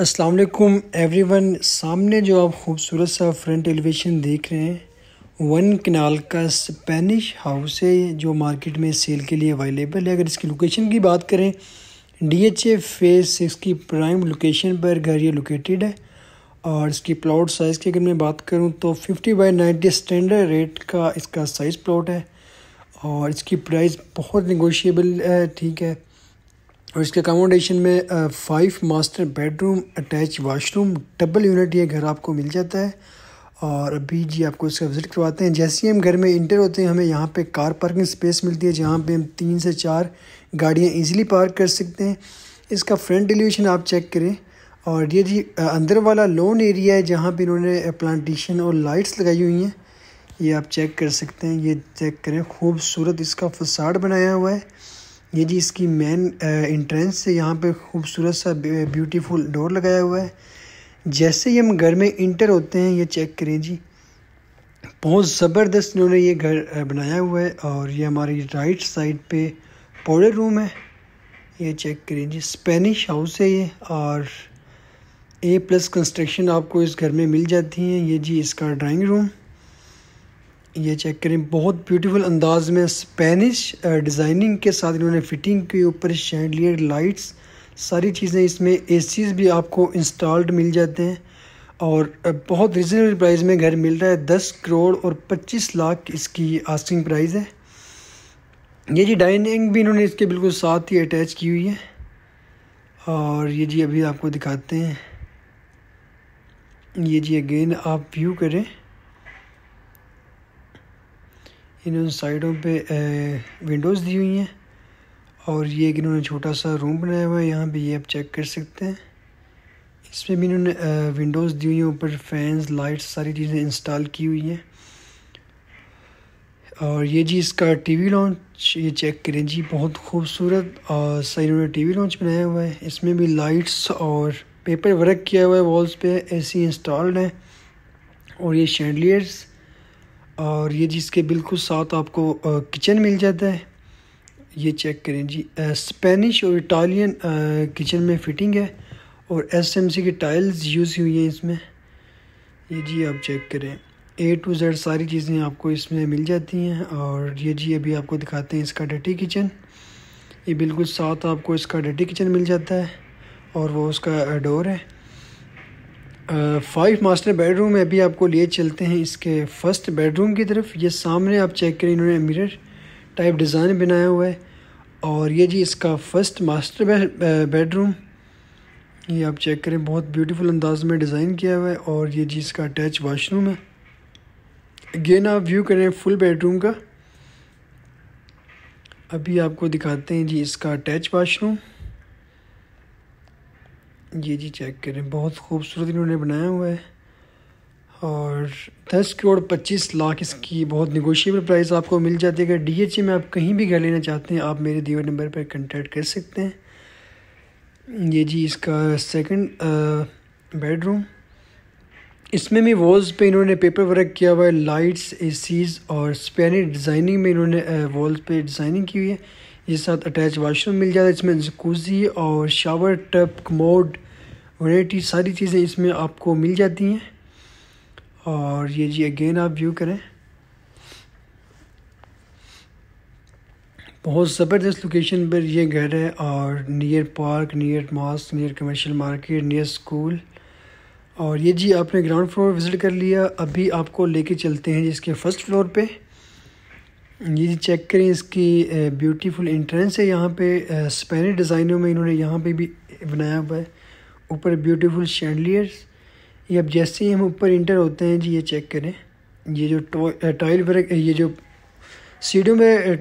अस्सलाम वालेकुम एवरीवन सामने जो आप खूबसूरत सा फ्रंट एलिवेशन देख रहे हैं वन कनाल का स्पेनिश हाउस है जो मार्केट में सेल के लिए अवेलेबल है अगर इसकी लोकेशन की बात करें डी एच ए सिक्स की प्राइम लोकेशन पर घर ये लोकेटेड है और इसकी प्लॉट साइज़ की अगर मैं बात करूँ तो fifty by ninety standard rate का इसका साइज़ प्लॉट है और इसकी प्राइस बहुत निगोशिएबल है ठीक है और इसके अकोमोडेशन में five master bedroom attach washroom double unit ये घर आपको मिल जाता है और अभी जी आपको इसका विज़िट करवाते हैं जैसे ही हम घर में इंटर होते हैं हमें यहाँ पे कार पार्किंग स्पेस मिलती है जहाँ पे हम तीन से चार गाड़ियाँ इजीली पार्क कर सकते हैं इसका फ्रंट एलिवेशन आप चेक करें और ये जी अंदर वाला लोन एरिया है जहाँ पर इन्होंने प्लांटेशन और लाइट्स लगाई हुई हैं ये आप चेक कर सकते हैं ये चेक करें खूबसूरत इसका फसाड बनाया हुआ है ये जी इसकी मेन इंट्रेंस uh, से यहाँ पे खूबसूरत सा ब्यूटीफुल uh, डोर लगाया हुआ है जैसे ही हम घर में इंटर होते हैं ये चेक करें जी बहुत ज़बरदस्त इन्होंने ये घर uh, बनाया हुआ है और ये हमारी राइट साइड पे पोडर रूम है ये चेक करें जी स्पेनिश हाउस है ये और ए प्लस कंस्ट्रक्शन आपको इस घर में मिल जाती हैं ये जी इसका ड्राइंग रूम ये चेक करें बहुत ब्यूटीफुल अंदाज में स्पेनिश डिज़ाइनिंग uh, के साथ इन्होंने फिटिंग के ऊपर शैंडलियर लाइट्स सारी चीज़ें इसमें एसीज भी आपको इंस्टॉल्ड मिल जाते हैं और uh, बहुत रिजनेबल प्राइस में घर मिल रहा है दस करोड़ और पच्चीस लाख इसकी आस्किंग प्राइस है ये जी डाइनिंग भी इन्होंने इसके बिल्कुल साथ ही अटैच की हुई है और ये जी अभी आपको दिखाते हैं ये जी अगेन आप व्यू करें इन्होंने साइडों पे विंडोज़ दी हुई हैं और ये एक इन्होंने छोटा सा रूम बनाया हुआ है यहाँ पे ये आप चेक कर सकते हैं इसमें भी इन्होंने विंडोज़ दी हुई हैं ऊपर फैंस लाइट्स सारी चीज़ें इंस्टॉल की हुई हैं और ये जी इसका टीवी लॉन्च ये चेक करें जी बहुत खूबसूरत और सही इन्होंने वी लॉन्च बनाया हुआ है इसमें भी लाइट्स और पेपर वर्क किया हुआ है वॉल्स पे ऐसी इंस्टॉल्ड है और ये शेंडलियर्स और ये जी इसके बिल्कुल साथ आपको किचन मिल जाता है ये चेक करें जी स्पेनिश और इटालियन किचन में फिटिंग है और एसएमसी के टाइल्स यूज़ हुई हैं इसमें ये जी आप चेक करें ए टू जेड सारी चीज़ें आपको इसमें मिल जाती हैं और ये जी अभी आपको दिखाते हैं इसका डटी किचन ये बिल्कुल साथ आपको इसका डटी किचन मिल जाता है और वो उसका डोर है फाइव मास्टर बेडरूम है अभी आपको लिए चलते हैं इसके फर्स्ट बेडरूम की तरफ ये सामने आप चेक करें इन्होंने मिरर टाइप डिज़ाइन बनाया हुआ है और ये जी इसका फर्स्ट मास्टर बेडरूम ये आप चेक करें बहुत ब्यूटीफुल अंदाज में डिज़ाइन किया हुआ है और ये जी इसका अटैच वाशरूम है अगेन आप व्यू करें फुल बेडरूम का अभी आपको दिखाते हैं जी इसका अटैच वाशरूम ये जी चेक करें बहुत खूबसूरत इन्होंने बनाया हुआ है और दस करोड़ पच्चीस लाख इसकी बहुत निगोशियबल प्राइस आपको मिल जाती है अगर डी एच ए में आप कहीं भी घर लेना चाहते हैं आप मेरे दिए नंबर पर कंटेक्ट कर सकते हैं ये जी इसका सेकंड बेडरूम इसमें भी वॉल्स पे इन्होंने पेपर वर्क किया हुआ है लाइट्स एसीज और स्पेनिश डिज़ाइनिंग में इन्होंने वॉल्स पे डिज़ाइनिंग की हुई है ये साथ अटैच वाशरूम मिल जाता है इसमें जकूज़ी और शावर टप कमोड वेटी सारी चीज़ें इसमें आपको मिल जाती हैं और ये जी अगेन आप व्यू करें बहुत ज़बरदस्त लोकेशन पर ये घर है और near park near mosque near commercial market near school और ये जी आपने ग्राउंड फ्लोर विज़िट कर लिया अभी आपको लेके चलते हैं जिसके फर्स्ट फ्लोर पे ये जी चेक करें इसकी ब्यूटीफुल इंट्रेंस है यहाँ पे स्पेनिश डिज़ाइनों में इन्होंने यहाँ पे भी बनाया हुआ है ऊपर ब्यूटीफुल शैंडलियर्स ये अब जैसे ही हम ऊपर इंटर होते हैं जी ये चेक करें ये जो टाइल वर्क ये जो सीढ़ियों में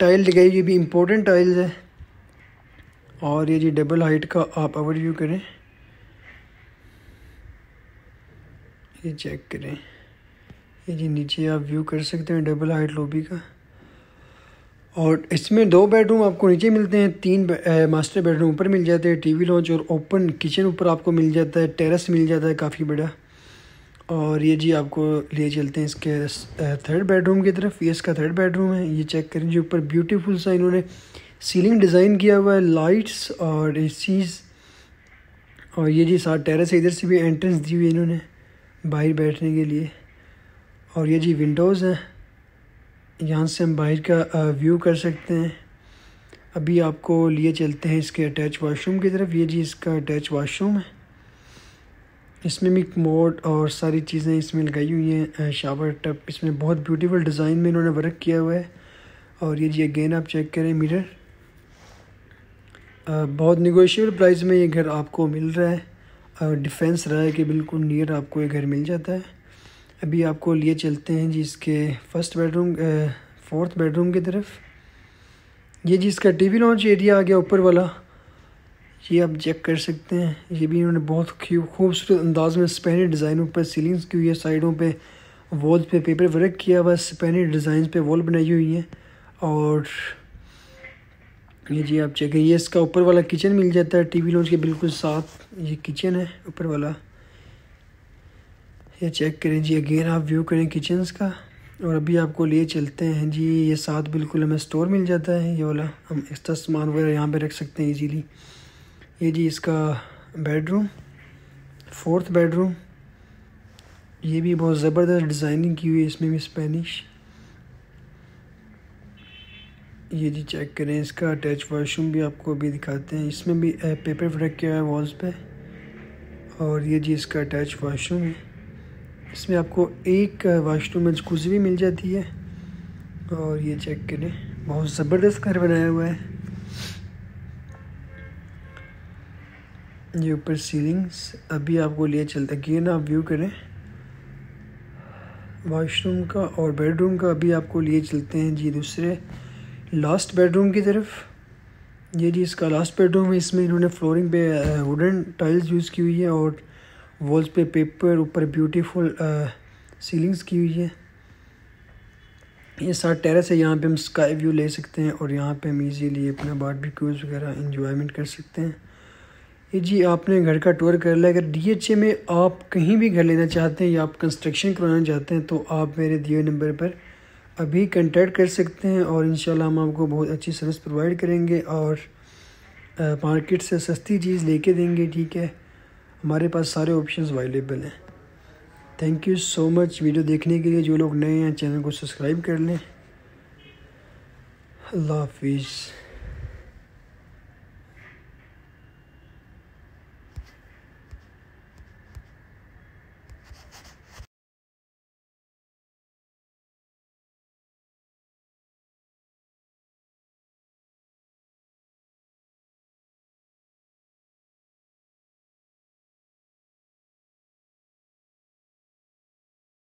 टाइल लगाई ये भी इम्पोर्टेंट टाइल्स है और ये जी डबल हाइट का आप ओवरव्यू करें ये चेक करें ये जी नीचे आप व्यू कर सकते हैं डबल हाइट लॉबी का और इसमें दो बेडरूम आपको नीचे मिलते हैं तीन बे, मास्टर बेडरूम ऊपर मिल जाते हैं टीवी लॉन्च और ओपन किचन ऊपर आपको मिल जाता है टेरेस मिल जाता है काफ़ी बड़ा और ये जी आपको ले चलते हैं इसके थर्ड बेडरूम की तरफ ये इसका थर्ड बेडरूम है ये चेक करें जी ऊपर ब्यूटीफुल सा इन्होंने सीलिंग डिज़ाइन किया हुआ है लाइट्स और ए और ये जी सारा टेरेस इधर से भी एंट्रेंस दी हुई है इन्होंने बाहर बैठने के लिए और ये जी विंडोज़ हैं यहाँ से हम बाहर का व्यू कर सकते हैं अभी आपको लिए चलते हैं इसके अटैच वाशरूम की तरफ ये जी इसका अटैच वाशरूम है इसमें भी मोड और सारी चीज़ें इसमें लगाई हुई हैं शावर टप इसमें बहुत ब्यूटीफुल डिज़ाइन में इन्होंने वर्क किया हुआ है और ये जी अगेन आप चेक करें मिरर बहुत निगोशियबल प्राइस में ये घर आपको मिल रहा है डिफेंस रहा है कि बिल्कुल नियर आपको ये घर मिल जाता है अभी आपको लिए चलते हैं जी इसके फर्स्ट बेडरूम फोर्थ बेडरूम की तरफ ये जी इसका टीवी लॉन्च एरिया आ गया ऊपर वाला ये आप चेक कर सकते हैं ये भी इन्होंने बहुत खूबसूरत अंदाज में स्पेनिश डिज़ाइन ऊपर सीलिंग्स की हुई है साइडों पे वॉल पे पेपर वर्क किया हुआ स्पेनिश डिज़ाइन पे वॉल बनाई हुई है और ये जी आप चेक करिए इसका ऊपर वाला किचन मिल जाता है टीवी लॉन्च के बिल्कुल साथ ये किचन है ऊपर वाला ये चेक करें जी अगेन आप व्यू करें किचन्स का और अभी आपको लिए चलते हैं जी ये साथ बिल्कुल हमें स्टोर मिल जाता है ये वाला हम एक्स्ट्रा सामान वगैरह यहाँ पे रख सकते हैं इजीली ये जी इसका बेडरूम फोर्थ बेडरूम ये भी बहुत ज़बरदस्त डिज़ाइनिंग की हुई है इसमें भी स्पेनिश ये जी चेक करें इसका अटैच वाशरूम भी आपको अभी दिखाते हैं इसमें भी पेपर रख किया है वॉल्स पे और ये जी इसका अटैच वाशरूम है इसमें आपको एक वाशरूम में भी मिल जाती है और ये चेक करें बहुत ज़बरदस्त घर बनाया हुआ है ये ऊपर सीलिंग्स अभी आपको लिए चलता हैं ये ना आप व्यू करें वाशरूम का और बेडरूम का अभी आपको लिए चलते हैं जी दूसरे लास्ट बेडरूम की तरफ ये जी इसका लास्ट बेडरूम है इसमें इन्होंने फ्लोरिंग पे वुडन टाइल्स यूज़ की हुई है और वॉल्स पे पेपर ऊपर ब्यूटीफुल सीलिंग्स uh, की हुई है ये सारा टेरेस है यहाँ पे हम स्काई व्यू ले सकते हैं और यहाँ पे हम इजीली अपना बारबेक्यूज वगैरह इन्जॉयमेंट कर सकते हैं ये जी आपने घर का टूर कर लिया अगर डीएचए में आप कहीं भी घर लेना चाहते हैं या आप कंस्ट्रक्शन करवाना चाहते हैं तो आप मेरे दिए नंबर पर अभी कंटेक्ट कर सकते हैं और इन हम आपको बहुत अच्छी सर्विस प्रोवाइड करेंगे और मार्केट uh, से सस्ती चीज़ लेके देंगे ठीक है हमारे पास सारे ऑप्शंस अवेलेबल हैं thank you so much video देखने के लिए जो लोग नए हैं चैनल को सब्सक्राइब कर लें अल्लाह हाफिज़